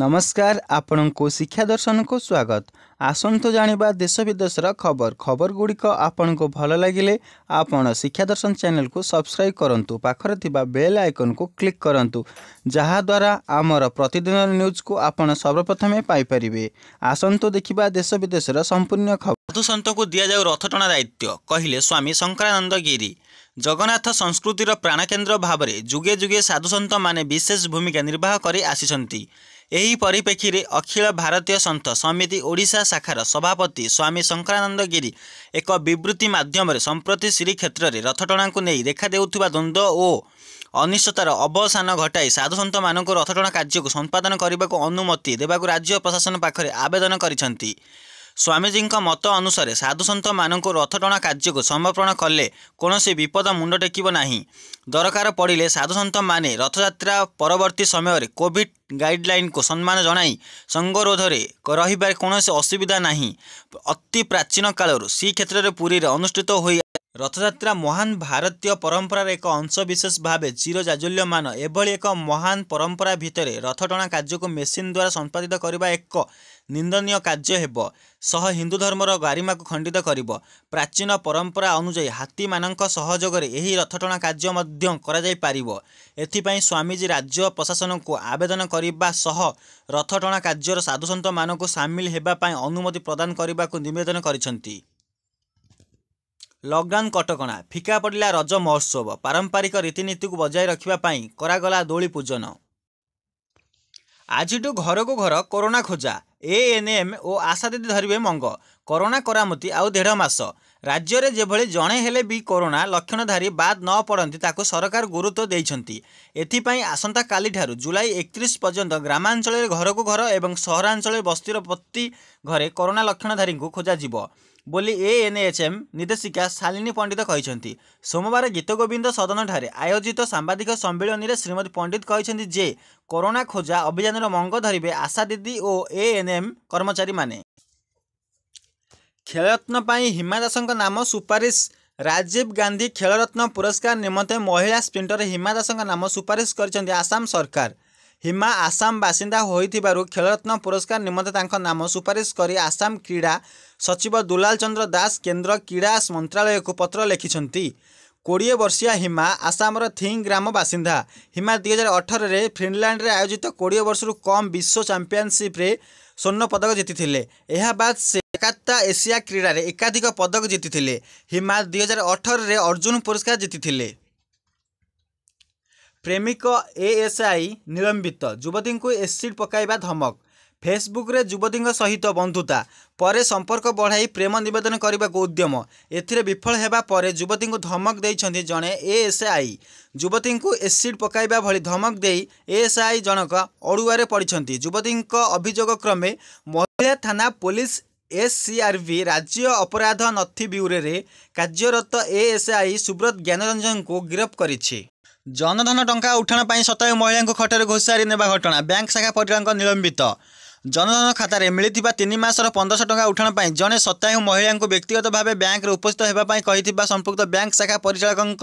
नमस्कार आपणको शिक्षा दर्शनको स्वागत आसन्तु जर खबर खबर गुडिक आपनको भल लागिले आपन शिक्षा दर्शन च्याने सब्सक्राइब कु बेल आइकन को क्लिक गरु जहाद्वारा आम प्रतिदिन न्युज कुन सर्वप्रथम पापरे आसन्तु देखा देश विदेशूर्ण खबर साधुसन्तको दाजाउ रथटणा दायित्व कहिले स्वामी शङ्करान गिरी जगन्नाथ संस्कृति प्राणकेन्द्र भावर जुगे जुगे साधुसन्त मे विशेष भूमिका निर्वाहकै आसि ଏହି ପରିପ୍ରେକ୍ଷୀରେ ଅଖିଳ ଭାରତୀୟ ସନ୍ଥ ସମିତି ଓଡ଼ିଶା ଶାଖାର ସଭାପତି ସ୍ୱାମୀ ଶଙ୍କରାନନ୍ଦ ଗିରି ଏକ ବିବୃତ୍ତି ମାଧ୍ୟମରେ ସମ୍ପ୍ରତି ଶ୍ରୀକ୍ଷେତ୍ରରେ ରଥଟଣାକୁ ନେଇ ଦେଖାଦେଉଥିବା ଦ୍ୱନ୍ଦ୍ୱ ଓ ଅନିଶ୍ଚତାର ଅବସାନ ଘଟାଇ ସାଧୁସନ୍ଥମାନଙ୍କୁ ରଥଟଣା କାର୍ଯ୍ୟକୁ ସମ୍ପାଦନ କରିବାକୁ ଅନୁମତି ଦେବାକୁ ରାଜ୍ୟ ପ୍ରଶାସନ ପାଖରେ ଆବେଦନ କରିଛନ୍ତି ସ୍ୱାମୀଜୀଙ୍କ ମତ ଅନୁସାରେ ସାଧୁସନ୍ଥମାନଙ୍କୁ ରଥଟଣା କାର୍ଯ୍ୟକୁ ସମର୍ପଣ କଲେ କୌଣସି ବିପଦ ମୁଣ୍ଡ ଟେକିବ ନାହିଁ ଦରକାର ପଡ଼ିଲେ ସାଧୁସନ୍ଥମାନେ ରଥଯାତ୍ରା ପରବର୍ତ୍ତୀ ସମୟରେ କୋଭିଡ଼ ଗାଇଡ଼ଲାଇନ୍କୁ ସମ୍ମାନ ଜଣାଇ ସଙ୍ଗରୋଧରେ ରହିବାରେ କୌଣସି ଅସୁବିଧା ନାହିଁ ଅତି ପ୍ରାଚୀନ କାଳରୁ ଶ୍ରୀକ୍ଷେତ୍ରରେ ପୁରୀରେ ଅନୁଷ୍ଠିତ ହୋଇ ରଥଯାତ୍ରା ମହାନ ଭାରତୀୟ ପରମ୍ପରାର ଏକ ଅଂଶବିଶେଷ ଭାବେ ଚିରଜାଜୁଲ୍ୟମାନ ଏଭଳି ଏକ ମହାନ ପରମ୍ପରା ଭିତରେ ରଥଟଣା କାର୍ଯ୍ୟକୁ ମେସିନ୍ ଦ୍ୱାରା ସମ୍ପାଦିତ କରିବା ଏକ ନିନ୍ଦନୀୟ କାର୍ଯ୍ୟ ହେବ ସହ ହିନ୍ଦୁ ଧର୍ମର ଗାରିମାକୁ ଖଣ୍ଡିତ କରିବ ପ୍ରାଚୀନ ପରମ୍ପରା ଅନୁଯାୟୀ ହାତୀମାନଙ୍କ ସହଯୋଗରେ ଏହି ରଥଟଣା କାର୍ଯ୍ୟ ମଧ୍ୟ କରାଯାଇପାରିବ ଏଥିପାଇଁ ସ୍ୱାମୀଜୀ ରାଜ୍ୟ ପ୍ରଶାସନକୁ ଆବେଦନ କରିବା ସହ ରଥଟଣା କାର୍ଯ୍ୟର ସାଧୁସନ୍ଥମାନଙ୍କୁ ସାମିଲ ହେବା ପାଇଁ ଅନୁମତି ପ୍ରଦାନ କରିବାକୁ ନିବେଦନ କରିଛନ୍ତି ଲକଡାଉନ୍ କଟକଣା ଫିକା ପଡ଼ିଲା ରଜ ମହୋତ୍ସବ ପାରମ୍ପରିକ ରୀତିନୀତିକୁ ବଜାୟ ରଖିବା ପାଇଁ କରାଗଲା ଦୋଳି ପୂଜନ ଆଜିଠୁ ଘରକୁ ଘର କରୋନା ଖୋଜା ଏଏନ୍ଏମ୍ ଓ ଆଶା ଦିଦି ଧରିବେ ମଙ୍ଗ କରୋନା କରାମତି ଆଉ ଦେଢ଼ ମାସ ରାଜ୍ୟରେ ଯେଭଳି ଜଣେ ହେଲେ ବି କରୋନା ଲକ୍ଷଣଧାରୀ ବାଦ୍ ନ ପଡ଼ନ୍ତି ତାକୁ ସରକାର ଗୁରୁତ୍ୱ ଦେଇଛନ୍ତି ଏଥିପାଇଁ ଆସନ୍ତାକାଲିଠାରୁ ଜୁଲାଇ ଏକତିରିଶ ପର୍ଯ୍ୟନ୍ତ ଗ୍ରାମାଞ୍ଚଳରେ ଘରକୁ ଘର ଏବଂ ସହରାଞ୍ଚଳରେ ବସ୍ତିର ପ୍ରତି ଘରେ କରୋନା ଲକ୍ଷଣଧାରୀଙ୍କୁ ଖୋଜାଯିବ ବୋଲି ଏଏନ୍ଏଚ୍ଏମ୍ ନିର୍ଦ୍ଦେଶିକା ଶାଳିନୀ ପଣ୍ଡିତ କହିଛନ୍ତି ସୋମବାର ଗୀତଗୋବିନ୍ଦ ସଦନଠାରେ ଆୟୋଜିତ ସାମ୍ବାଦିକ ସମ୍ମିଳନୀରେ ଶ୍ରୀମତୀ ପଣ୍ଡିତ କହିଛନ୍ତି ଯେ କରୋନା ଖୋଜା ଅଭିଯାନର ମଙ୍ଗ ଧରିବେ ଆଶା ଦିଦି ଓ ଏଏନ୍ଏମ୍ କର୍ମଚାରୀମାନେ ଖେଳରତ୍ନ ପାଇଁ ହିମା ଦାସଙ୍କ ନାମ ସୁପାରିଶ ରାଜୀବ ଗାନ୍ଧୀ ଖେଳରତ୍ନ ପୁରସ୍କାର ନିମନ୍ତେ ମହିଳା ସ୍ପ୍ରିଣ୍ଟର ହିମା ଦାସଙ୍କ ନାମ ସୁପାରିଶ କରିଛନ୍ତି ଆସାମ ସରକାର ହିମା ଆସାମ ବାସିନ୍ଦା ହୋଇଥିବାରୁ ଖେଳରତ୍ନ ପୁରସ୍କାର ନିମନ୍ତେ ତାଙ୍କ ନାମ ସୁପାରିଶ କରି ଆସାମ କ୍ରୀଡ଼ା सचिव दुलाल चन्द्र दास केन्द्र क्रिडा को पत्र लेखिन्छ कि वर्षिया हिमा आसाम थिंग ग्राम बासिन्दा हिमा दुई हजार अठरे फिन आयोजित कोडिए वर्ष रु क चम्पियनसिप्रे स्वर्ण पदक जितिले यहाँबा एकता एसिया क्रीडार एकाधिक पदक जितिले हिमा दुई हजार अठरे अर्जुन पुरस्कार जितिले प्रेमिक एएसआई निलंबित युवती एसिड पकइ धमक ଫେସବୁକ୍ରେ ଯୁବତୀଙ୍କ ସହିତ ବନ୍ଧୁତା ପରେ ସମ୍ପର୍କ ବଢ଼ାଇ ପ୍ରେମ ନିବେଦନ କରିବାକୁ ଉଦ୍ୟମ ଏଥିରେ ବିଫଳ ହେବା ପରେ ଯୁବତୀଙ୍କୁ ଧମକ ଦେଇଛନ୍ତି ଜଣେ ଏଏସ୍ଆଇ ଯୁବତୀଙ୍କୁ ଏସିଡ୍ ପକାଇବା ଭଳି ଧମକ ଦେଇ ଏଏସ୍ଆଇ ଜଣକ ଅଡ଼ୁଆରେ ପଡ଼ିଛନ୍ତି ଯୁବତୀଙ୍କ ଅଭିଯୋଗ କ୍ରମେ ମହିଳା ଥାନା ପୋଲିସ ଏସ୍ସିଆର୍ଭି ରାଜ୍ୟ ଅପରାଧ ନଥି ବ୍ୟୁରୋରେ କାର୍ଯ୍ୟରତ ଏଏସ୍ଆଇ ସୁବ୍ରତ ଜ୍ଞାନରଞ୍ଜନଙ୍କୁ ଗିରଫ କରିଛି ଜନଧନ ଟଙ୍କା ଉଠାଣ ପାଇଁ ଶତାୟୁ ମହିଳାଙ୍କୁ ଖଟରେ ଘୋଷାରି ନେବା ଘଟଣା ବ୍ୟାଙ୍କ ଶାଖା ପରିଡ଼ାଙ୍କ ନିଲମ୍ବିତ ଜନଧନ ଖାତାରେ ମିଳିଥିବା ତିନି ମାସର ପନ୍ଦରଶହ ଟଙ୍କା ଉଠାଣ ପାଇଁ ଜଣେ ସତ୍ୟାୟୁ ମହିଳାଙ୍କୁ ବ୍ୟକ୍ତିଗତ ଭାବେ ବ୍ୟାଙ୍କରେ ଉପସ୍ଥିତ ହେବା ପାଇଁ କହିଥିବା ସମ୍ପୃକ୍ତ ବ୍ୟାଙ୍କ ଶାଖା ପରିଚାଳକଙ୍କ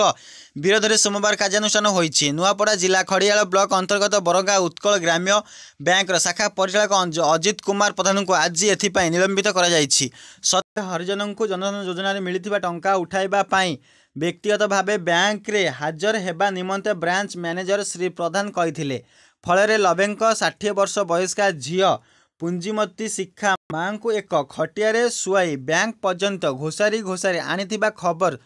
ବିରୋଧରେ ସୋମବାର କାର୍ଯ୍ୟାନୁଷ୍ଠାନ ହୋଇଛି ନୂଆପଡ଼ା ଜିଲ୍ଲା ଖଡ଼ିଆଳ ବ୍ଲକ ଅନ୍ତର୍ଗତ ବରଗା ଉତ୍କଳ ଗ୍ରାମ୍ୟ ବ୍ୟାଙ୍କର ଶାଖା ପରିଚାଳକ ଅଜିତ କୁମାର ପ୍ରଧାନଙ୍କୁ ଆଜି ଏଥିପାଇଁ ନିଲମ୍ବିତ କରାଯାଇଛି ସତ୍ୟ ହରିଜନଙ୍କୁ ଜନଧନ ଯୋଜନାରେ ମିଳିଥିବା ଟଙ୍କା ଉଠାଇବା ପାଇଁ व्यक्तिगत भाव ब्याङ्के हाजर हेर् निमंत ब्रांच मैनेजर श्री प्रधान प्रधानले फलै लभे ष वर्ष बयस्का झिउ पुमती शिखा माटिया सुवै ब्याङ्क पर्यन्त घोषारि घोषारि आबर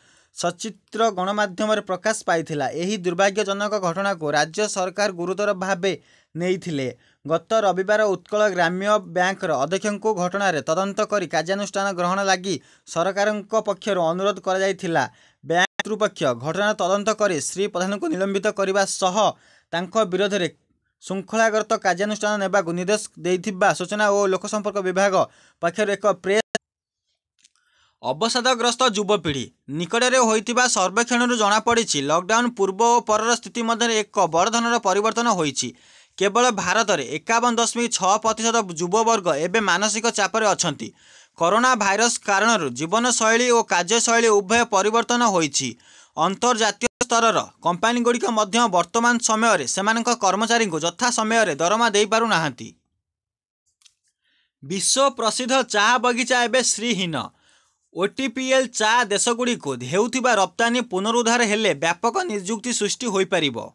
सचित्त गणमाधम प्रकाश पाए दुर्भाग्यजनक घटना को राज्य सरकार गुरुतर भाइले गत रविवार उत्कल ग्राम्य ब्याङ्क तदंत घटणार कार्यानुष्ठान ग्रहण लागि सरकारको पक्षर अनुरोध गरि କର୍ତ୍ତୃପକ୍ଷ ଘଟଣାର ତଦନ୍ତ କରି ଶ୍ରୀ ପ୍ରଧାନଙ୍କୁ ନିଲମ୍ବିତ କରିବା ସହ ତାଙ୍କ ବିରୋଧରେ ଶୃଙ୍ଖଳାଗତ କାର୍ଯ୍ୟାନୁଷ୍ଠାନ ନେବାକୁ ନିର୍ଦ୍ଦେଶ ଦେଇଥିବା ସୂଚନା ଓ ଲୋକସମ୍ପର୍କ ବିଭାଗ ପକ୍ଷରୁ ଏକ ପ୍ରେସ୍ ଅବସାଦଗ୍ରସ୍ତ ଯୁବପିଢ଼ି ନିକଟରେ ହୋଇଥିବା ସର୍ବେକ୍ଷଣରୁ ଜଣାପଡ଼ିଛି ଲକ୍ଡାଉନ୍ ପୂର୍ବ ଓ ପରର ସ୍ଥିତି ମଧ୍ୟରେ ଏକ ବଡ଼ଧରଣର ପରିବର୍ତ୍ତନ ହୋଇଛି କେବଳ ଭାରତରେ ଏକାବନ ଦଶମିକ ଛଅ ପ୍ରତିଶତ ଯୁବବର୍ଗ ଏବେ ମାନସିକ ଚାପରେ ଅଛନ୍ତି କରୋନା ଭାଇରସ୍ କାରଣରୁ ଜୀବନଶୈଳୀ ଓ କାର୍ଯ୍ୟଶୈଳୀ ଉଭୟ ପରିବର୍ତ୍ତନ ହୋଇଛି ଅନ୍ତର୍ଜାତୀୟ ସ୍ତରର କମ୍ପାନୀଗୁଡ଼ିକ ମଧ୍ୟ ବର୍ତ୍ତମାନ ସମୟରେ ସେମାନଙ୍କ କର୍ମଚାରୀଙ୍କୁ ଯଥା ସମୟରେ ଦରମା ଦେଇପାରୁନାହାନ୍ତି ବିଶ୍ୱ ପ୍ରସିଦ୍ଧ ଚାହା ବଗିଚା ଏବେ ଶ୍ରୀହୀନ ଓଟିପିଏଲ୍ ଚା ଦେଶଗୁଡ଼ିକୁ ହେଉଥିବା ରପ୍ତାନୀ ପୁନରୁଦ୍ଧାର ହେଲେ ବ୍ୟାପକ ନିଯୁକ୍ତି ସୃଷ୍ଟି ହୋଇପାରିବ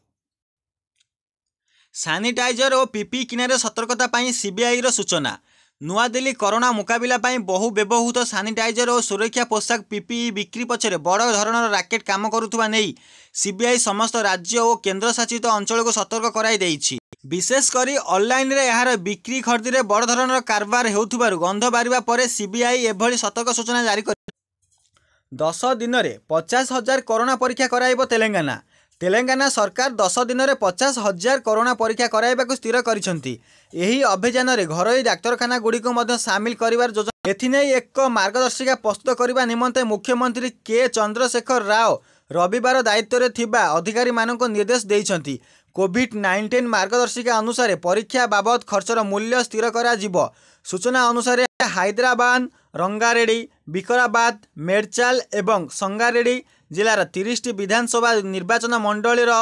ସାନିଟାଇଜର ଓ ପିପି କିଣାରେ ସତର୍କତା ପାଇଁ ସିବିଆଇର ସୂଚନା নূয়াদিল্লি করোনা মোকাবিলা পাই বহু ব্যবহৃত সানিটাইজর ও সুরক্ষা পোশাক পিপিই বিক্রি পছরে বড় ধরনের রাকেট কাম করুবা নেই সিবিআই সমস্ত রাজ্য ও কেন্দ্রশাসিত অঞ্চলকে সতর্ক করাই দিয়েছে বিশেষ করে অনলাইনে এর বিক্রি খরদি বড় ধরনের কারবার হেউবার গন্ধ বাড়া পরে সিবিআই এভাবে সতর্ক সূচনা জারি করে দশ দিনের পচাশ হাজার করোনা পরীক্ষা করাইব তেলেঙ্গানা ତେଲେଙ୍ଗାନା ସରକାର ଦଶ ଦିନରେ ପଚାଶ ହଜାର କରୋନା ପରୀକ୍ଷା କରାଇବାକୁ ସ୍ଥିର କରିଛନ୍ତି ଏହି ଅଭିଯାନରେ ଘରୋଇ ଡାକ୍ତରଖାନାଗୁଡ଼ିକୁ ମଧ୍ୟ ସାମିଲ କରିବାର ଯୋଜନା ଏଥିନେଇ ଏକ ମାର୍ଗଦର୍ଶିକା ପ୍ରସ୍ତୁତ କରିବା ନିମନ୍ତେ ମୁଖ୍ୟମନ୍ତ୍ରୀ କେ ଚନ୍ଦ୍ରଶେଖର ରାଓ ରବିବାର ଦାୟିତ୍ୱରେ ଥିବା ଅଧିକାରୀମାନଙ୍କୁ ନିର୍ଦ୍ଦେଶ ଦେଇଛନ୍ତି କୋଭିଡ୍ ନାଇଣ୍ଟିନ୍ ମାର୍ଗଦର୍ଶିକା ଅନୁସାରେ ପରୀକ୍ଷା ବାବଦ ଖର୍ଚ୍ଚର ମୂଲ୍ୟ ସ୍ଥିର କରାଯିବ ସୂଚନା ଅନୁସାରେ ହାଇଦ୍ରାବାଦ ରଙ୍ଗାରେଡ଼ି ବିକରାବାଦ ମେଡ଼ଚାଲ ଏବଂ ସଙ୍ଗାରେଡ଼ି ଜିଲ୍ଲାର ତିରିଶଟି ବିଧାନସଭା ନିର୍ବାଚନ ମଣ୍ଡଳୀର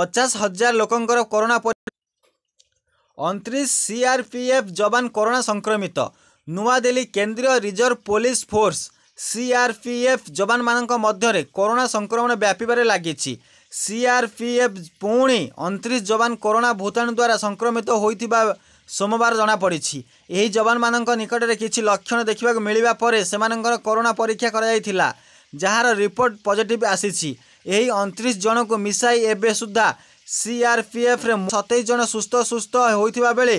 ପଚାଶ ହଜାର ଲୋକଙ୍କର କରୋନା ଅଣତିରିଶ ସିଆର୍ପିଏଫ୍ ଯବାନ କରୋନା ସଂକ୍ରମିତ ନୂଆଦିଲ୍ଲୀ କେନ୍ଦ୍ରୀୟ ରିଜର୍ଭ ପୋଲିସ ଫୋର୍ସ ସିଆର୍ପିଏଫ୍ ଯବାନମାନଙ୍କ ମଧ୍ୟରେ କରୋନା ସଂକ୍ରମଣ ବ୍ୟାପିବାରେ ଲାଗିଛି ସିଆର୍ପିଏଫ୍ ପୁଣି ଅଣତିରିଶ ଯବାନ କରୋନା ଭୂତାଣୁ ଦ୍ୱାରା ସଂକ୍ରମିତ ହୋଇଥିବା ସୋମବାର ଜଣାପଡ଼ିଛି ଏହି ଯବାନମାନଙ୍କ ନିକଟରେ କିଛି ଲକ୍ଷଣ ଦେଖିବାକୁ ମିଳିବା ପରେ ସେମାନଙ୍କର କରୋନା ପରୀକ୍ଷା କରାଯାଇଥିଲା ଯାହାର ରିପୋର୍ଟ ପଜିଟିଭ୍ ଆସିଛି ଏହି ଅଣତିରିଶ ଜଣଙ୍କୁ ମିଶାଇ ଏବେ ସୁଦ୍ଧା ସିଆର୍ପିଏଫ୍ରେ ସତେଇଶ ଜଣ ସୁସ୍ଥ ସୁସ୍ଥ ହୋଇଥିବା ବେଳେ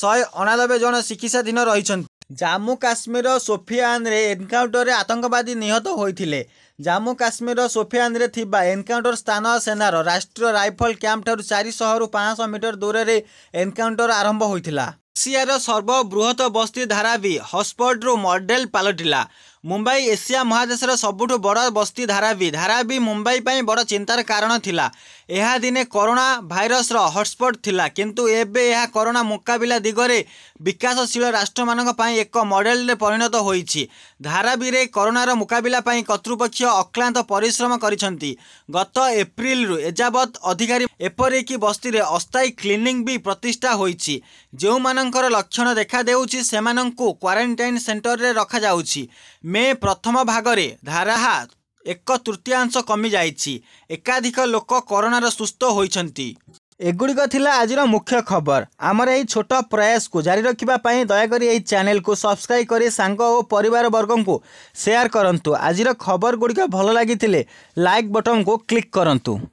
ଶହେ ଅଣାନବେ ଜଣ ଚିକିତ୍ସାଧୀନ ରହିଛନ୍ତି ଜାମ୍ମୁ କାଶ୍ମୀରର ସୋଫିଆନରେ ଏନକାଉଣ୍ଟରରେ ଆତଙ୍କବାଦୀ ନିହତ ହୋଇଥିଲେ ଜାମ୍ମୁ କାଶ୍ମୀରର ସୋଫିଆନରେ ଥିବା ଏନକାଉଣ୍ଟର ସ୍ଥାନ ସେନାର ରାଷ୍ଟ୍ରୀୟ ରାଇଫଲ କ୍ୟାମ୍ପଠାରୁ ଚାରିଶହରୁ ପାଞ୍ଚଶହ ମିଟର ଦୂରରେ ଏନକାଉଣ୍ଟର ଆରମ୍ଭ ହୋଇଥିଲା ଏସିଆର ସର୍ବବୃହତ ବସ୍ତି ଧାରାବି ହସ୍ପଟରୁ ମଡେଲ ପାଲଟିଲା ମୁମ୍ବାଇ ଏସିଆ ମହାଦେଶର ସବୁଠୁ ବଡ଼ ବସ୍ତି ଧାରାବି ଧାରାବି ମୁମ୍ବାଇ ପାଇଁ ବଡ଼ ଚିନ୍ତାର କାରଣ ଥିଲା ଏହା ଦିନେ କରୋନା ଭାଇରସର ହଟସ୍ପଟ୍ ଥିଲା କିନ୍ତୁ ଏବେ ଏହା କରୋନା ମୁକାବିଲା ଦିଗରେ ବିକାଶଶୀଳ ରାଷ୍ଟ୍ରମାନଙ୍କ ପାଇଁ ଏକ ମଡେଲରେ ପରିଣତ ହୋଇଛି ଧାରାବିରେ କରୋନାର ମୁକାବିଲା ପାଇଁ କର୍ତ୍ତୃପକ୍ଷ ଅକ୍ଲାନ୍ତ ପରିଶ୍ରମ କରିଛନ୍ତି ଗତ ଏପ୍ରିଲରୁ ଏଯାବତ୍ ଅଧିକାରୀ ଏପରିକି ବସ୍ତିରେ ଅସ୍ଥାୟୀ କ୍ଲିନିଂ ବି ପ୍ରତିଷ୍ଠା ହୋଇଛି ଯେଉଁମାନଙ୍କର ଲକ୍ଷଣ ଦେଖାଦେଉଛି ସେମାନଙ୍କୁ କ୍ୱାରେଣ୍ଟାଇନ୍ ସେଣ୍ଟରରେ ରଖାଯାଉଛି ମେ ପ୍ରଥମ ଭାଗରେ ଧାରାହା ଏକ ତୃତୀୟାଂଶ କମିଯାଇଛି ଏକାଧିକ ଲୋକ କରୋନାର ସୁସ୍ଥ ହୋଇଛନ୍ତି ଏଗୁଡ଼ିକ ଥିଲା ଆଜିର ମୁଖ୍ୟ ଖବର ଆମର ଏହି ଛୋଟ ପ୍ରୟାସକୁ ଜାରି ରଖିବା ପାଇଁ ଦୟାକରି ଏହି ଚ୍ୟାନେଲକୁ ସବସ୍କ୍ରାଇବ୍ କରି ସାଙ୍ଗ ଓ ପରିବାରବର୍ଗଙ୍କୁ ସେୟାର କରନ୍ତୁ ଆଜିର ଖବରଗୁଡ଼ିକ ଭଲ ଲାଗିଥିଲେ ଲାଇକ୍ ବଟନ୍କୁ କ୍ଲିକ୍ କରନ୍ତୁ